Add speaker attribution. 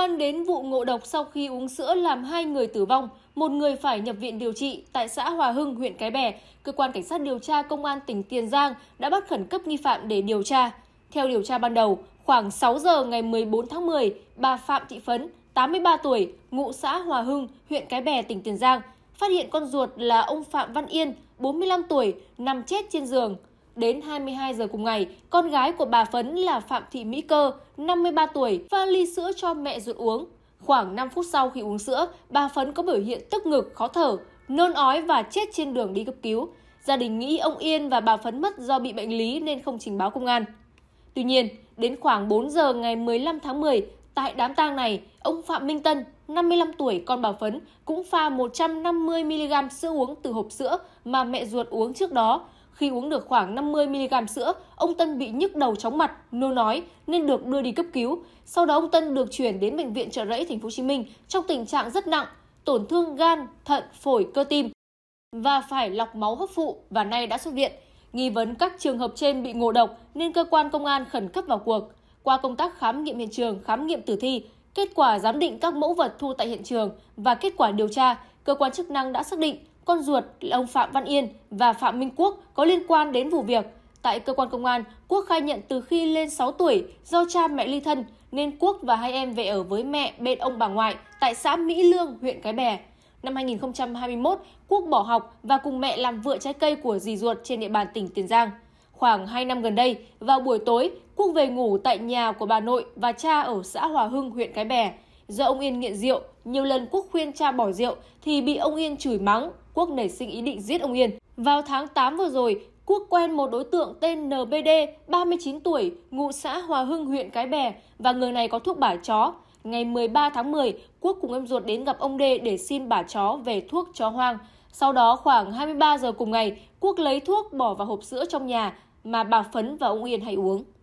Speaker 1: quan đến vụ ngộ độc sau khi uống sữa làm hai người tử vong, một người phải nhập viện điều trị tại xã Hòa Hưng, huyện Cái Bè, cơ quan cảnh sát điều tra công an tỉnh Tiền Giang đã bắt khẩn cấp nghi phạm để điều tra. Theo điều tra ban đầu, khoảng 6 giờ ngày 14 tháng 10, bà Phạm Thị Phấn, 83 tuổi, ngụ xã Hòa Hưng, huyện Cái Bè, tỉnh Tiền Giang, phát hiện con ruột là ông Phạm Văn Yên, 45 tuổi, nằm chết trên giường. Đến 22 giờ cùng ngày, con gái của bà Phấn là Phạm Thị Mỹ Cơ, 53 tuổi, pha ly sữa cho mẹ ruột uống. Khoảng 5 phút sau khi uống sữa, bà Phấn có biểu hiện tức ngực, khó thở, nôn ói và chết trên đường đi cấp cứu. Gia đình nghĩ ông Yên và bà Phấn mất do bị bệnh lý nên không trình báo công an. Tuy nhiên, đến khoảng 4 giờ ngày 15 tháng 10, tại đám tang này, ông Phạm Minh Tân, 55 tuổi con bà Phấn, cũng pha 150mg sữa uống từ hộp sữa mà mẹ ruột uống trước đó, khi uống được khoảng 50mg sữa, ông Tân bị nhức đầu chóng mặt, nôn nói nên được đưa đi cấp cứu. Sau đó ông Tân được chuyển đến bệnh viện Trợ Rẫy thành phố Hồ Chí Minh trong tình trạng rất nặng, tổn thương gan, thận, phổi, cơ tim và phải lọc máu hấp phụ và nay đã xuất viện. Nghi vấn các trường hợp trên bị ngộ độc nên cơ quan công an khẩn cấp vào cuộc. Qua công tác khám nghiệm hiện trường, khám nghiệm tử thi, kết quả giám định các mẫu vật thu tại hiện trường và kết quả điều tra, cơ quan chức năng đã xác định con ruột là ông Phạm Văn Yên và Phạm Minh Quốc có liên quan đến vụ việc. Tại cơ quan công an, Quốc khai nhận từ khi lên 6 tuổi, do cha mẹ ly thân, nên Quốc và hai em về ở với mẹ bên ông bà ngoại tại xã Mỹ Lương, huyện Cái Bè. Năm 2021, Quốc bỏ học và cùng mẹ làm vựa trái cây của dì ruột trên địa bàn tỉnh Tiền Giang. Khoảng 2 năm gần đây, vào buổi tối, Quốc về ngủ tại nhà của bà nội và cha ở xã Hòa Hưng, huyện Cái Bè. Do ông Yên nghiện rượu, nhiều lần Quốc khuyên cha bỏ rượu thì bị ông Yên chửi mắng, Quốc nảy sinh ý định giết ông Yên. Vào tháng 8 vừa rồi, Quốc quen một đối tượng tên NBD, 39 tuổi, ngụ xã Hòa Hưng, huyện Cái Bè và người này có thuốc bả chó. Ngày 13 tháng 10, Quốc cùng em ruột đến gặp ông D để xin bả chó về thuốc chó hoang. Sau đó khoảng 23 giờ cùng ngày, Quốc lấy thuốc bỏ vào hộp sữa trong nhà mà bà Phấn và ông Yên hay uống.